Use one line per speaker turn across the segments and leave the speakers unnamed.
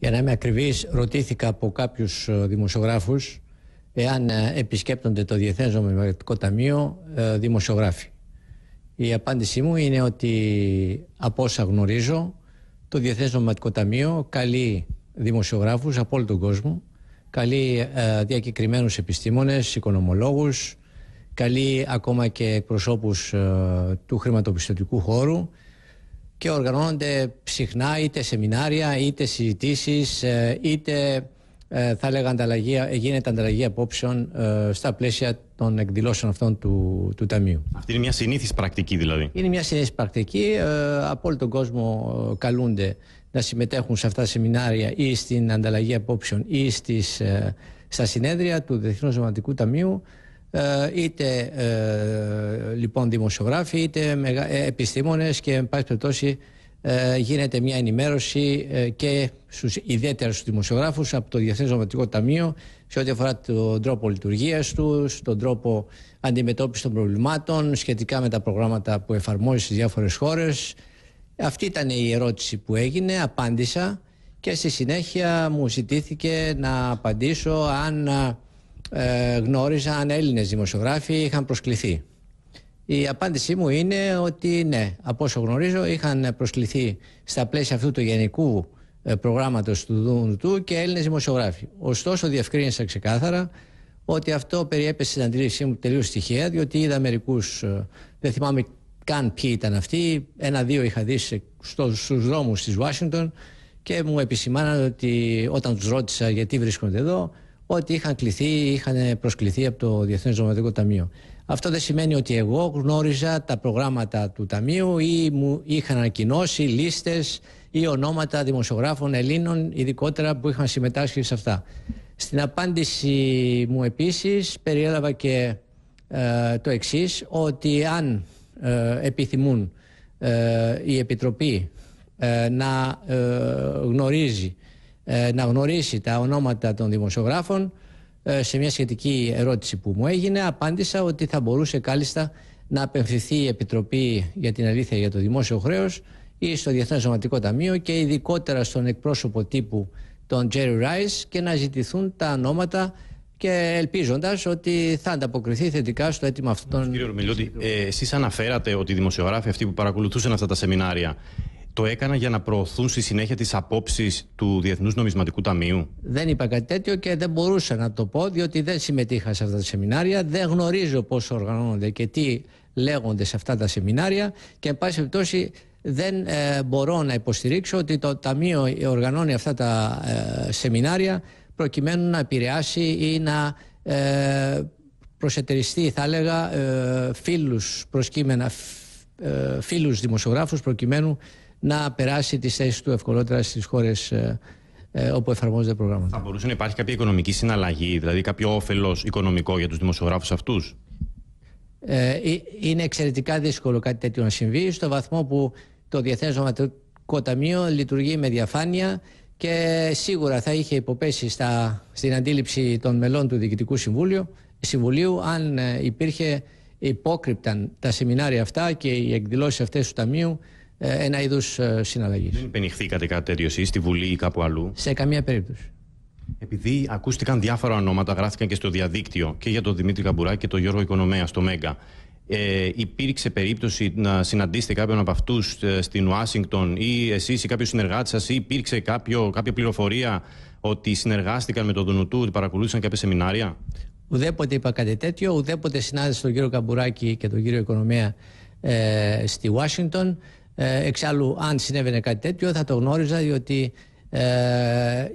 Για να είμαι ακριβής, ρωτήθηκα από κάποιους ε, δημοσιογράφους εάν ε, επισκέπτονται το Διεθνές Νομιμοκρατικό Ταμείο ε, δημοσιογράφοι. Η απάντησή μου είναι ότι από όσα γνωρίζω το Διεθνές Νομιματικό Ταμείο καλεί δημοσιογράφους από όλο τον κόσμο, καλεί διακεκριμένους επιστήμονες, οικονομολόγους, καλεί ακόμα και εκπροσώπους του χρηματοπιστωτικού χώρου και οργανώνονται συχνά είτε σεμινάρια, είτε συζητήσεις, ε, είτε ε, θα έλεγα ανταλλαγή, γίνεται ανταλλαγή απόψεων ε, στα πλαίσια των εκδηλώσεων αυτών του, Ταμείου.
Αυτή είναι μια συνήθις πρακτική δηλαδή. Είναι μια
συνήθις πρακτική. Από όλο τον κόσμο καλούνται να συμμετέχουν σε αυτά τα σεμινάρια ή στην ανταλλαγή απόψεων ή στα συνέδρια του Διεθνούς Ζωματικού Ταμείου. Ε, είτε ε, λοιπόν δημοσιογράφοι είτε μεγα, ε, επιστήμονες και εν πάση περιπτώσει ε, γίνεται μια ενημέρωση και στους, ιδιαίτερα στους δημοσιογράφους από το Διεθνές Ταμείο σε ό,τι αφορά τον τρόπο λειτουργίας τους, τον τρόπο αντιμετώπισης των προβλημάτων σχετικά με τα προγράμματα που εφαρμόζει στις διάφορες χώρες. Αυτή ήταν η ερώτηση που έγινε, απάντησα και στη συνέχεια μου ζητήθηκε να απαντήσω αν ε, αν Έλληνες δημοσιογράφοι είχαν προσκληθεί. Η απάντησή μου είναι ότι ναι, από όσο γνωρίζω είχαν προσκληθεί στα πλαίσια αυτού του γενικού ε, προγράμματος του ΔΝΤ και Έλληνες δημοσιογράφοι. Ωστόσο διευκρίνησα ξεκάθαρα ότι αυτό περιέπεσε στην αντίληψή μου τελείως στοιχεία, διότι είδα μερικούς, ε, δεν θυμάμαι καν ποιοι ήταν αυτοί, ένα-δύο είχα δει στους δρόμους της Ουάσιγκτον και μου επισημάναν ότι όταν τους ρώτησα γιατί βρίσκονται εδώ, ότι είχαν κληθεί ή είχαν προσκληθεί από το Διεθνές Ζωματικό Ταμείο. Αυτό δεν σημαίνει ότι εγώ γνώριζα τα προγράμματα του Ταμείου ή μου είχαν ανακοινώσει λίστες ή ονόματα δημοσιογράφων Ελλήνων, ειδικότερα που είχαν συμμετάσχει σε αυτά. Στην απάντηση μου επίσης περιέλαβα και ε, το εξής, ότι αν ε, επιθυμούν ε, η Επιτροπή ε, να γνωρίζει ε, να γνωρίσει τα ονόματα των δημοσιογράφων ε, σε μια σχετική ερώτηση που μου έγινε απάντησα ότι θα μπορούσε κάλλιστα να απευθυνθεί η Επιτροπή για την Αλήθεια για το Δημόσιο Χρέος ή στο Διεθνές Ζωματικό Ταμείο και ειδικότερα στον εκπρόσωπο τύπου τον Jerry Rice και να ζητηθούν τα ονόματα και ελπίζοντας ότι θα ανταποκριθεί θετικά στο αίτημα αυτό.
Κύριε Ρομιλιώτη, ε, εσείς αναφέρατε ότι οι δημοσιογράφοι αυτοί που παρακολουθούσαν αυτά τα σεμινάρια το έκανα για να προωθούν στη συνέχεια τις απόψεις του Διεθνούς Νομισματικού Ταμείου.
Δεν είπα κάτι τέτοιο και δεν μπορούσα να το πω, διότι δεν συμμετείχα σε αυτά τα σεμινάρια, δεν γνωρίζω πώς οργανώνονται και τι λέγονται σε αυτά τα σεμινάρια και, εν πάση περιπτώσει, δεν ε, μπορώ να υποστηρίξω ότι το Ταμείο οργανώνει αυτά τα ε, σεμινάρια προκειμένου να επηρεάσει ή να ε, προσετεριστεί, θα έλεγα, ε, φίλους προσκύμενα, φίλους δημοσιογράφους προκειμένου να περάσει τις θέσεις του ευκολότερα στις χώρες ε, ε, όπου εφαρμόζονται προγράμματα.
Θα μπορούσε να υπάρχει κάποια οικονομική συναλλαγή, δηλαδή κάποιο όφελος οικονομικό για τους δημοσιογράφους αυτούς.
Ε, ε είναι εξαιρετικά δύσκολο κάτι τέτοιο να συμβεί στο βαθμό που το Διεθνές Ζωματικό Ταμείο λειτουργεί με διαφάνεια και σίγουρα θα είχε υποπέσει στα, στην αντίληψη των μελών του Διοικητικού Συμβουλίου, Συμβουλίου αν υπήρχε υπόκρυπταν τα σεμινάρια αυτά και οι εκδηλώσεις αυτές του Ταμείου ε, ένα είδου ε, συναλλαγής. Δεν
υπενηχθήκατε κάτι τέτοιο εσείς στη Βουλή ή κάπου αλλού.
Σε καμία περίπτωση.
Επειδή ακούστηκαν διάφορα ονόματα, γράφτηκαν και στο διαδίκτυο και για τον Δημήτρη Καμπουράκη και τον Γιώργο Οικονομέα στο Μέγα. Ε, υπήρξε περίπτωση να συναντήσετε κάποιον από αυτούς ε, στην Ουάσιγκτον ή εσείς ή κάποιος συνεργάτης σας ή υπήρξε κάποιο, κάποια πληροφορία ότι συνεργάστηκαν με τον Δουνουτού, ότι παρακολούθησαν κάποια σεμινάρια.
Ουδέποτε είπα κάτι τέτοιο, ουδέποτε συνάντησα τον κύριο Καμπουράκη και τον κύριο Οικονομέα ε, στη Ουάσιγκτον. Ε, εξάλλου, αν συνέβαινε κάτι τέτοιο, θα το γνώριζα, διότι ε,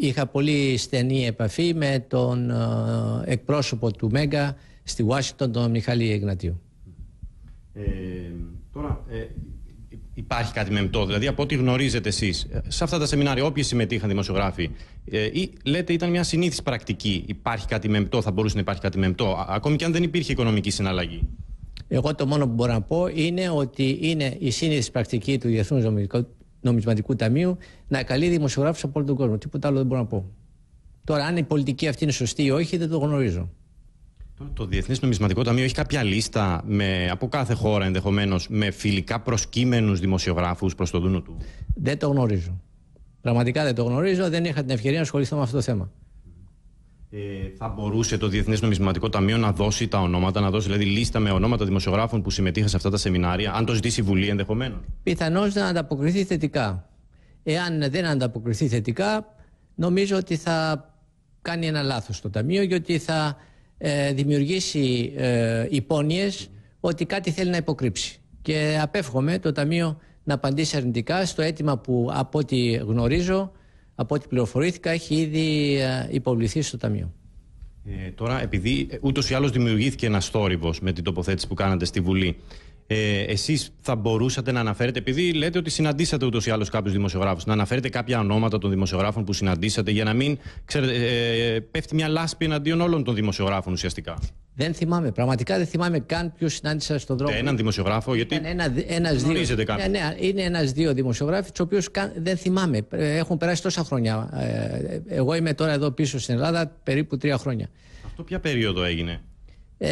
είχα πολύ στενή επαφή με τον ε, εκπρόσωπο του ΜΕΓΑ στη Ουάσιγκτον, τον Μιχαλή Εγνατίου.
Ε, τώρα, υπάρχει κάτι μεμπτό, δηλαδή από ό,τι γνωρίζετε εσείς, σε αυτά τα σεμινάρια, όποιοι συμμετείχαν δημοσιογράφοι, ε, ή λέτε ήταν μια συνήθις πρακτική, υπάρχει κάτι μεμπτό, θα μπορούσε να υπάρχει κάτι μεμπτό, ακόμη και αν δεν υπήρχε οικονομική συναλλαγή.
Εγώ το μόνο που μπορώ να πω είναι ότι είναι η σύνδεση πρακτική του Διεθνούς Νομισματικού Ταμείου να καλεί δημοσιογράφους από όλο τον κόσμο. Τίποτα άλλο δεν μπορώ να πω. Τώρα, αν η πολιτική αυτή είναι σωστή ή όχι, δεν το
γνωρίζω. Το Διεθνέ Νομισματικό Ταμείο έχει κάποια λίστα με, από κάθε χώρα ενδεχομένως με φιλικά προσκύμενους δημοσιογράφους προς το δούνο του. Δεν το γνωρίζω.
Πραγματικά δεν το γνωρίζω. Δεν είχα την ευκαιρία να ασχοληθώ με αυτό το θέμα.
Ε, θα μπορούσε το Διεθνές Νομισματικό Ταμείο να δώσει τα ονόματα, να δώσει δηλαδή λίστα με ονόματα δημοσιογράφων που συμμετείχαν σε αυτά τα σεμινάρια, αν το ζητήσει η Βουλή ενδεχομένως.
Πιθανώς να ανταποκριθεί θετικά. Εάν δεν ανταποκριθεί θετικά, νομίζω ότι θα κάνει ένα λάθος το Ταμείο, γιατί θα ε, δημιουργήσει ε, υπόνοιες ότι κάτι θέλει να υποκρύψει. Και απέφχομαι το Ταμείο να απαντήσει αρνητικά στο αίτημα που από ό,τι γνωρίζω από ό,τι πληροφορήθηκα έχει ήδη ε, υποβληθεί στο Ταμείο.
Ε, τώρα, επειδή ε, ούτως ή άλλως δημιουργήθηκε ένας θόρυβος με την τοποθέτηση που κάνατε στη Βουλή, ε, εσείς θα μπορούσατε να αναφέρετε, επειδή λέτε ότι συναντήσατε ούτως ή άλλως κάποιους δημοσιογράφους, να αναφέρετε κάποια ονόματα των δημοσιογράφων που συναντήσατε για να μην ε, πέφτει μια λάσπη εναντίον όλων των δημοσιογράφων ουσιαστικά.
Δεν θυμάμαι, πραγματικά δεν θυμάμαι καν ποιος συνάντησα στον δρόμο. Έναν
δημοσιογράφο, γιατί. Ένα, ένα, ένας, δύο, ναι,
ναι, είναι ένα-δύο δημοσιογράφοι, τους οποίους δεν θυμάμαι. Ε, έχουν περάσει τόσα χρόνια. Ε, εγώ είμαι τώρα εδώ πίσω στην Ελλάδα περίπου τρία χρόνια.
Αυτό ποια περίοδο έγινε.
Ε,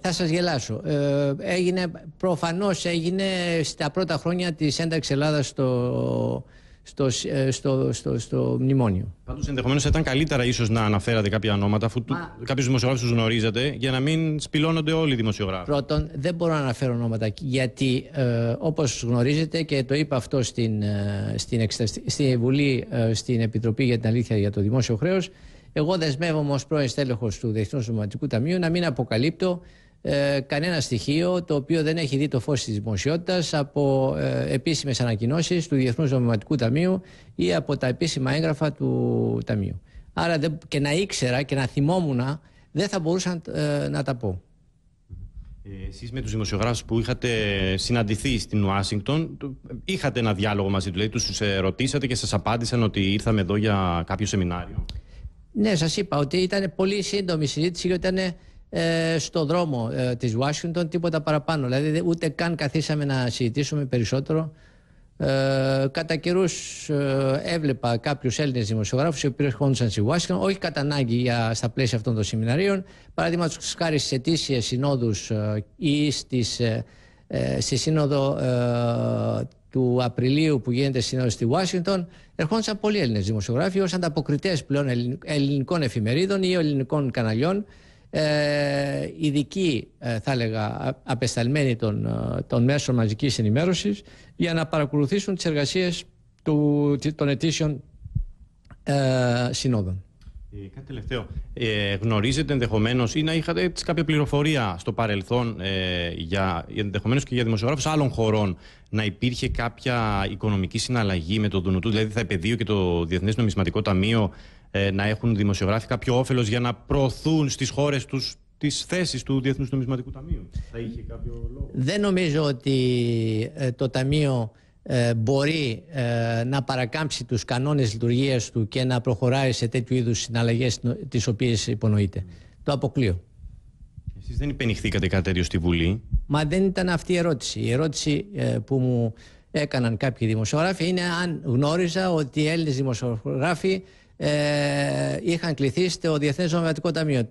θα σας γελάσω. Ε, έγινε, προφανώς έγινε στα πρώτα χρόνια της ένταξης Ελλάδας στο, στο, ε, στο, στο, στο μνημόνιο.
Πάντως, ενδεχομένως ήταν καλύτερα ίσως να αναφέρατε κάποια ονόματα, αφού Μα... κάποιους δημοσιογράφους τους γνωρίζετε, για να μην σπηλώνονται όλοι οι δημοσιογράφοι.
Πρώτον, δεν μπορώ να αναφέρω ονόματα, γιατί ε, όπως γνωρίζετε και το είπα αυτό στην, ε, στην, στην Βουλή, ε, στην Επιτροπή για την Αλήθεια για το Δημόσιο Χρέος, εγώ δεσμεύομαι ως πρώην στέλεχος του Διεθνούς Σωματικού Ταμείου να μην αποκαλύπτω ε, κανένα στοιχείο το οποίο δεν έχει δει το φως της δημοσιότητας από ε, επίσημες ανακοινώσεις του Διεθνούς Νομιματικού Ταμείου ή από τα επίσημα έγγραφα του Ταμείου. Άρα δεν, και να ήξερα και να θυμόμουν δεν θα μπορούσα ε, να τα πω.
Ε, εσείς με τους δημοσιογράφους που είχατε συναντηθεί στην Ουάσιγκτον είχατε ένα διάλογο μαζί του, δηλαδή τους ρωτήσατε και σας απάντησαν ότι ήρθαμε εδώ για κάποιο σεμινάριο.
Ναι, σας είπα ότι ήταν πολύ σύντομη συζήτηση γιατί ήταν ε, στο δρόμο ε, της Ουάσιγκτον, τίποτα παραπάνω. Δηλαδή ούτε καν καθίσαμε να συζητήσουμε περισσότερο. Ε, κατά καιρούς ε, έβλεπα κάποιους Έλληνες δημοσιογράφους οι οποίοι ερχόντουσαν στη Ουάσιγκτον, όχι κατά ανάγκη για, στα πλαίσια αυτών των σεμιναρίων. Παραδείγματος χάρη στις ετήσιες συνόδους ε, ή στις, ε, στη σύνοδο του Απριλίου που γίνεται σύνοδος στη Ουάσιγκτον, ερχόντουσαν πολλοί Έλληνες δημοσιογράφοι ω ανταποκριτές πλέον ελληνικών εφημερίδων ή ελληνικών καναλιών. Ε, ειδικοί, ε, θα έλεγα, απεσταλμένοι των, ε, των μέσων μαζικής ενημέρωσης για να παρακολουθήσουν τις εργασίες του, των ετήσιων ε, συνόδων.
κάτι τελευταίο. γνωρίζετε ενδεχομένως ή να είχατε έτσι, κάποια πληροφορία στο παρελθόν ε, για ενδεχομένως και για δημοσιογράφους άλλων χωρών να υπήρχε κάποια οικονομική συναλλαγή με το ΔΝΤ, δηλαδή θα επαιδείω και το Διεθνές Νομισματικό Ταμείο ε, να έχουν δημοσιογράφοι κάποιο όφελος για να προωθούν στις χώρες τους τις θέσεις του Διεθνούς Νομισματικού Ταμείου. Θα είχε κάποιο λόγο. Δεν νομίζω
ότι ε, το Ταμείο ε, μπορεί ε, να παρακάμψει τους κανόνες λειτουργίας του και να προχωράει σε τέτοιου είδους συναλλαγές τις οποίες υπονοείται.
Το αποκλείω. Εσείς δεν υπενηχθήκατε κάτι τέτοιο στη Βουλή.
Μα δεν ήταν αυτή η ερώτηση. Η ερώτηση που μου έκαναν κάποιοι δημοσιογράφοι είναι αν γνώριζα ότι οι Έλληνες δημοσιογράφοι ε, είχαν κληθεί στο Διεθνές Ζωματικό Ταμείο.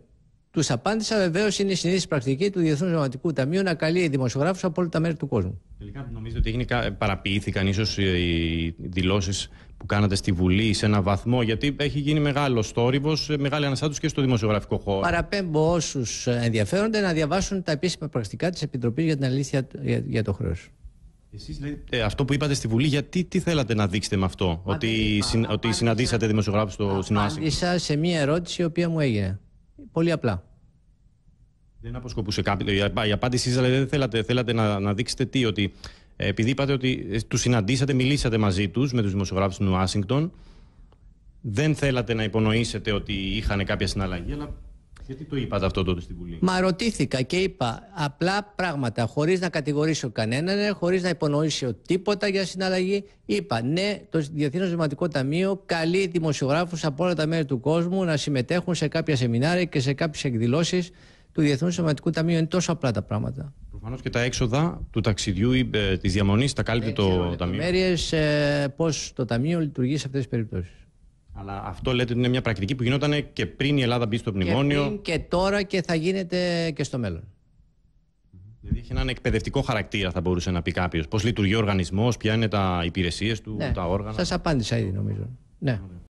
Τους απάντησα, βεβαίως είναι η συνήθι πρακτική του Διεθνούς Ζωματικού Ταμείου να καλεί δημοσιογράφους από όλα τα μέρη του κόσμου. Τελικά,
νομίζετε ότι έγινε, παραποιήθηκαν ίσως οι δηλώσεις που κάνατε στη Βουλή σε ένα βαθμό, γιατί έχει γίνει μεγάλο θόρυβο, μεγάλη αναστάτωση και στο δημοσιογραφικό χώρο.
Παραπέμπω όσους ενδιαφέρονται να διαβάσουν τα επίσημα πρακτικά της Επιτροπής για την Αλήθεια για το Χρέος.
Εσείς λέτε, αυτό που είπατε στη Βουλή, γιατί τι θέλατε να δείξετε με αυτό, ότι, ότι συναντήσατε δημοσιογράφους στο συνάστημα.
Απάντησα σε μία ερώτηση η οποία μου έγινε. Πολύ απλά.
Δεν αποσκοπούσε κάποιο. Η απάντησή σας δηλαδή, δεν θέλατε, να, να δείξετε τι, ότι ε, επειδή είπατε ότι ε, τους συναντήσατε, μιλήσατε μαζί τους, με τους δημοσιογράφους του Ουάσιγκτον, δεν θέλατε να υπονοήσετε ότι είχαν κάποια συναλλαγή, αλλά γιατί το είπατε αυτό τότε στην
Βουλή. Μα ρωτήθηκα και είπα απλά πράγματα, χωρίς να κατηγορήσω κανέναν, χωρίς να υπονοήσω τίποτα για συναλλαγή. Είπα ναι, το Διεθνές Δημοτικό Ταμείο καλεί δημοσιογράφους από όλα τα μέρη του κόσμου να συμμετέχουν σε κάποια σεμινάρια και σε κάποιες εκδηλώσεις του Διεθνούς Σωματικού Ταμείου. Είναι τόσο απλά τα πράγματα.
Προφανώς και τα έξοδα του ταξιδιού ή ε, της διαμονής τα κάλυπτε ε, το Ταμείο.
Ε, πώς το Ταμείο λειτουργεί σε αυτές τις περιπτώσεις.
Αλλά αυτό λέτε ότι είναι μια πρακτική που γινόταν και πριν η Ελλάδα μπει στο μνημόνιο.
Και, και τώρα και θα γίνεται και στο μέλλον.
Δηλαδή έχει έναν εκπαιδευτικό χαρακτήρα, θα μπορούσε να πει κάποιος. Πώς λειτουργεί ο οργανισμός, ποια είναι τα υπηρεσίες του, ναι. τα όργανα.
Σας απάντησα ήδη, νομίζω. Ναι.